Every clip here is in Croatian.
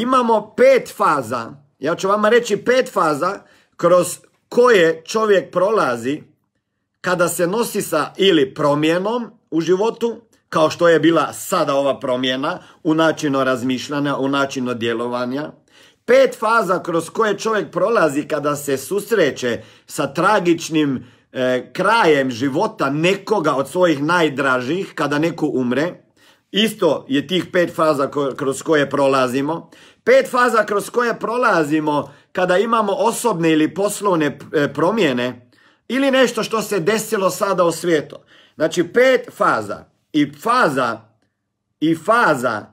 Imamo pet faza, ja ću vama reći pet faza kroz koje čovjek prolazi kada se nosi sa ili promjenom u životu, kao što je bila sada ova promjena u načinu razmišljanja, u načinu djelovanja. Pet faza kroz koje čovjek prolazi kada se susreće sa tragičnim eh, krajem života nekoga od svojih najdražih, kada neko umre. Isto je tih pet faza kroz koje prolazimo. Pet faza kroz koje prolazimo kada imamo osobne ili poslovne e, promjene ili nešto što se desilo sada u svijetu. Znači pet faza i faza i faza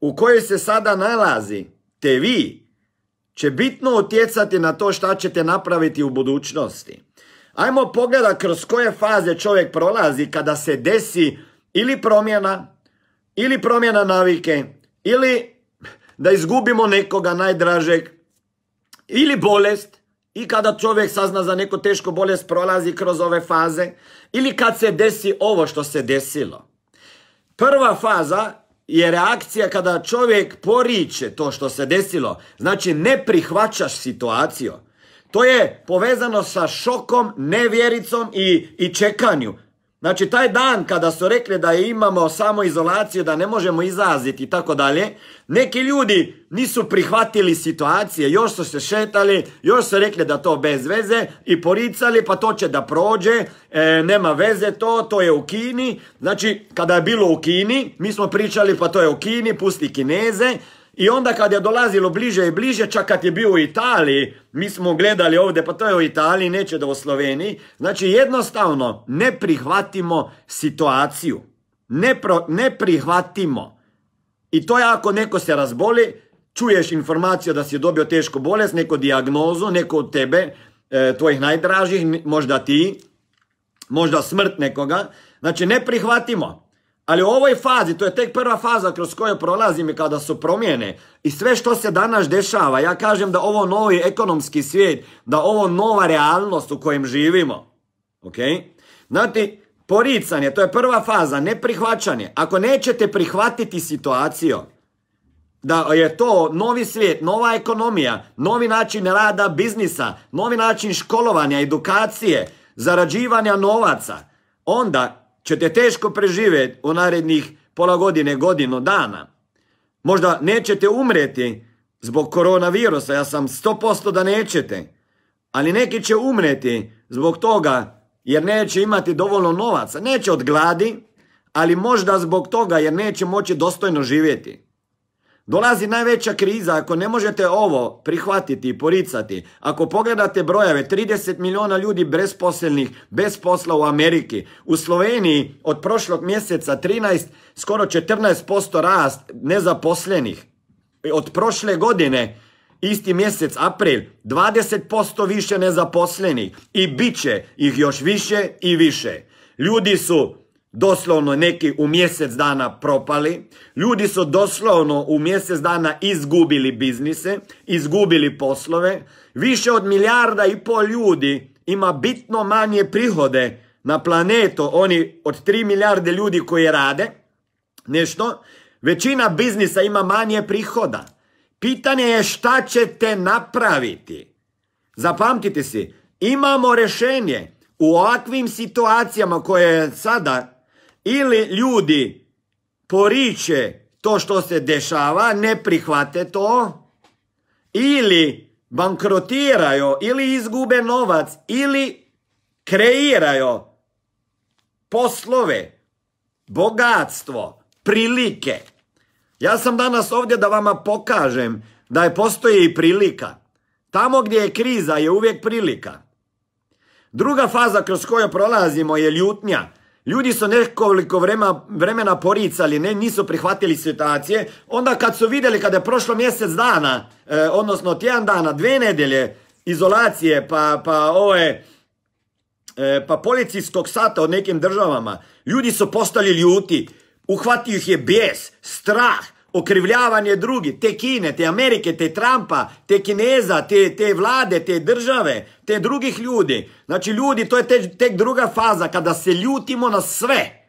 u kojoj se sada nalazi te vi će bitno utjecati na to šta ćete napraviti u budućnosti. Ajmo pogledati kroz koje faze čovjek prolazi kada se desi ili promjena ili promjena navike, ili da izgubimo nekoga najdražeg, ili bolest, i kada čovjek sazna za neku tešku bolest prolazi kroz ove faze, ili kad se desi ovo što se desilo. Prva faza je reakcija kada čovjek poriče to što se desilo, znači ne prihvaćaš situaciju. To je povezano sa šokom, nevjericom i, i čekanju. Znači taj dan kada su rekli da imamo samo izolaciju, da ne možemo izaziti i tako dalje, neki ljudi nisu prihvatili situacije, još su se šetali, još su rekli da to bez veze i poricali pa to će da prođe, e, nema veze to, to je u Kini. Znači kada je bilo u Kini, mi smo pričali pa to je u Kini, pusti Kineze, i onda kad je dolazilo bliže i bliže, čak kad je bio u Italiji, mi smo gledali ovdje, pa to je u Italiji, neće da u Sloveniji. Znači jednostavno ne prihvatimo situaciju. Ne, ne prihvatimo. I to je ako neko se razboli, čuješ informaciju da si dobio tešku bolest, neku dijagnozu, neko od tebe, e, tvojih najdražih, možda ti, možda smrt nekoga. Znači ne prihvatimo. Ali u ovoj fazi, to je tek prva faza kroz koju prolazim i kada su promjene i sve što se danas dešava, ja kažem da ovo novi ekonomski svijet, da ovo nova realnost u kojem živimo. Ok? Znate, poricanje, to je prva faza, neprihvaćanje. Ako nećete prihvatiti situaciju, da je to novi svijet, nova ekonomija, novi način rada biznisa, novi način školovanja, edukacije, zarađivanja novaca, onda ćete teško preživjeti u narednih pola godine, godinu, dana. Možda nećete umreti zbog koronavirusa, ja sam 100% da nećete. Ali neki će umreti zbog toga jer neće imati dovoljno novaca. Neće od gladi, ali možda zbog toga jer neće moći dostojno živjeti. Dolazi najveća kriza, ako ne možete ovo prihvatiti i poricati, ako pogledate brojeve, 30 milijuna ljudi bezposlenih bez posla u Ameriki, u Sloveniji od prošlog mjeseca 13, skoro 14% rast nezaposlenih, od prošle godine, isti mjesec, april, 20% više nezaposlenih i bit će ih još više i više. Ljudi su doslovno neki u mjesec dana propali, ljudi su doslovno u mjesec dana izgubili biznise, izgubili poslove, više od milijarda i pol ljudi ima bitno manje prihode na planetu, oni od tri milijarde ljudi koji rade, nešto, većina biznisa ima manje prihoda. Pitanje je šta ćete napraviti. Zapamtite si, imamo rješenje. U ovakvim situacijama koje sada ili ljudi poriče to što se dešava, ne prihvate to, ili bankrotiraju, ili izgube novac, ili kreiraju poslove, bogatstvo, prilike. Ja sam danas ovdje da vama pokažem da je postoji i prilika. Tamo gdje je kriza je uvijek prilika. Druga faza kroz koju prolazimo je ljutnja. Ljudi su nekoliko vremena poricali, ne, nisu prihvatili situacije. Onda kad su vidjeli kada je prošlo mjesec dana, e, odnosno tjedan dana, dve nedjelje izolacije, pa, pa ove, e, pa policijskog sata u nekim državama, ljudi su postali ljuti, uhvatio ih je bijes, strah, okrivljavanje drugi, te Kine, te Amerike, te Trumpa, te Kineza, te, te vlade, te države, te drugih ljudi. Znači ljudi, to je tek, druga faza kada se ljutimo na sve.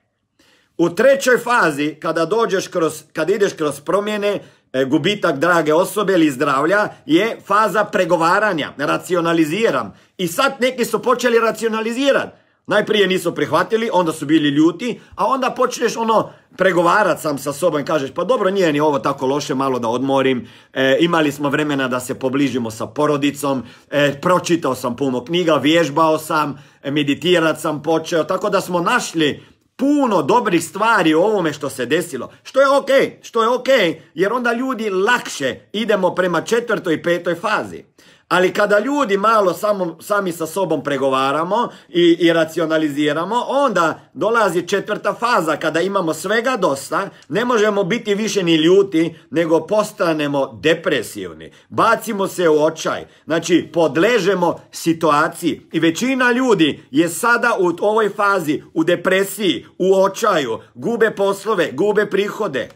U trećoj fazi, kada dođeš kroz, kada ideš kroz promjene, e, gubitak drage osobe ili zdravlja, je faza pregovaranja. Racionaliziram. I sad neki su počeli racionalizirati. Najprije nisu prihvatili, onda su bili ljuti, a onda počneš ono pregovarati sam sa sobom i kažeš pa dobro nije ni ovo tako loše, malo da odmorim, e, imali smo vremena da se pobližimo sa porodicom, e, pročitao sam puno knjiga, vježbao sam, e, meditirat sam počeo, tako da smo našli puno dobrih stvari u ovome što se desilo. Što je ok, što je ok, jer onda ljudi lakše idemo prema četvrtoj i petoj fazi. Ali kada ljudi malo samo, sami sa sobom pregovaramo i, i racionaliziramo, onda dolazi četvrta faza kada imamo svega dosta, ne možemo biti više ni ljuti, nego postanemo depresivni. Bacimo se u očaj, znači podležemo situaciji i većina ljudi je sada u ovoj fazi u depresiji, u očaju, gube poslove, gube prihode.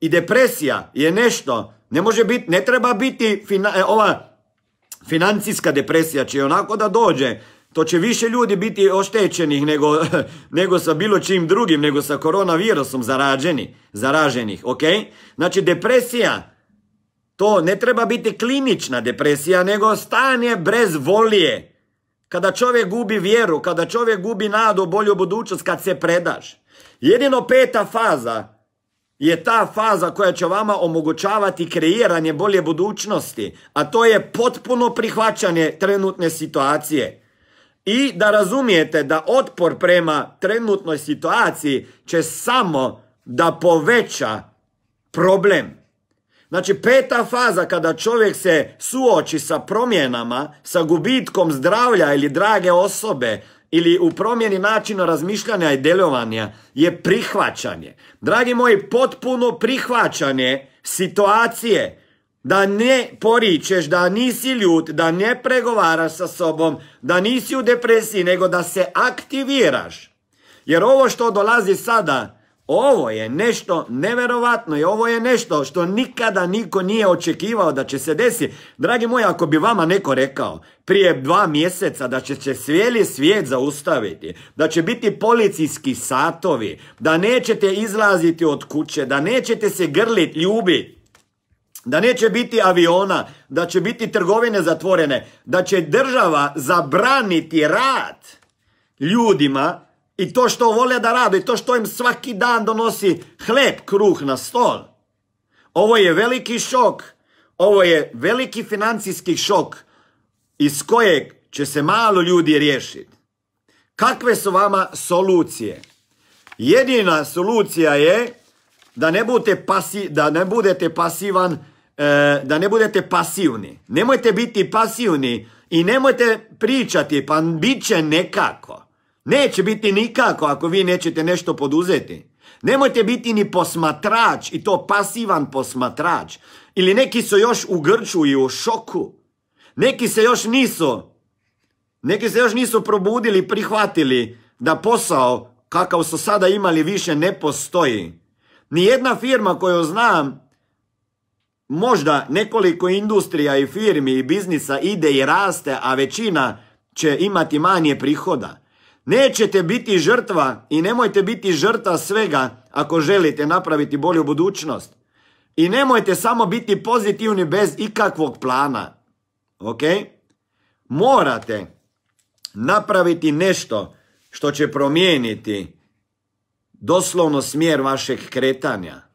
I depresija je nešto ne može biti, ne treba biti e, ova financijska depresija će onako da dođe. To će više ljudi biti oštećenih nego, nego sa bilo čim drugim, nego sa koronavirusom zarađeni, zaraženih, Okay? Znači depresija, to ne treba biti klinična depresija, nego stanje brez volije. Kada čovjek gubi vjeru, kada čovjek gubi nadu, bolju budućnost, kad se predaš. Jedino peta faza je ta faza koja će vama omogućavati kreiranje bolje budućnosti, a to je potpuno prihvaćanje trenutne situacije. I da razumijete da otpor prema trenutnoj situaciji će samo da poveća problem. Znači peta faza kada čovjek se suoči sa promjenama, sa gubitkom zdravlja ili drage osobe, ili u promjeni načina razmišljanja i djelovanja je prihvaćanje. Dragi moji, potpuno prihvaćanje situacije da ne poričeš, da nisi ljud, da ne pregovaraš sa sobom, da nisi u depresiji, nego da se aktiviraš. Jer ovo što dolazi sada ovo je nešto neverovatno i ovo je nešto što nikada niko nije očekivao da će se desiti. Dragi moji, ako bi vama neko rekao prije dva mjeseca da će se svijeli svijet zaustaviti, da će biti policijski satovi, da nećete izlaziti od kuće, da nećete se grlit, ljubit, da neće biti aviona, da će biti trgovine zatvorene, da će država zabraniti rad ljudima i to što vole da rade i to što im svaki dan donosi hleb, kruh na stol. Ovo je veliki šok, ovo je veliki financijski šok iz kojeg će se malo ljudi riješiti. Kakve su vama solucije? Jedina solucija je da ne budete, pasi, da ne budete pasivan, e, da ne budete pasivni. Nemojte biti pasivni i nemojte pričati, pa bit će nekako. Neće biti nikako ako vi nećete nešto poduzeti. Nemojte biti ni posmatrač i to pasivan posmatrač. Ili neki su još u grču i u šoku. Neki se još nisu, neki se još nisu probudili, prihvatili da posao kakav su sada imali više ne postoji. jedna firma koju znam, možda nekoliko industrija i firmi i biznisa ide i raste, a većina će imati manje prihoda. Nećete biti žrtva i nemojte biti žrtva svega ako želite napraviti bolju budućnost. I nemojte samo biti pozitivni bez ikakvog plana. Ok? Morate napraviti nešto što će promijeniti doslovno smjer vašeg kretanja.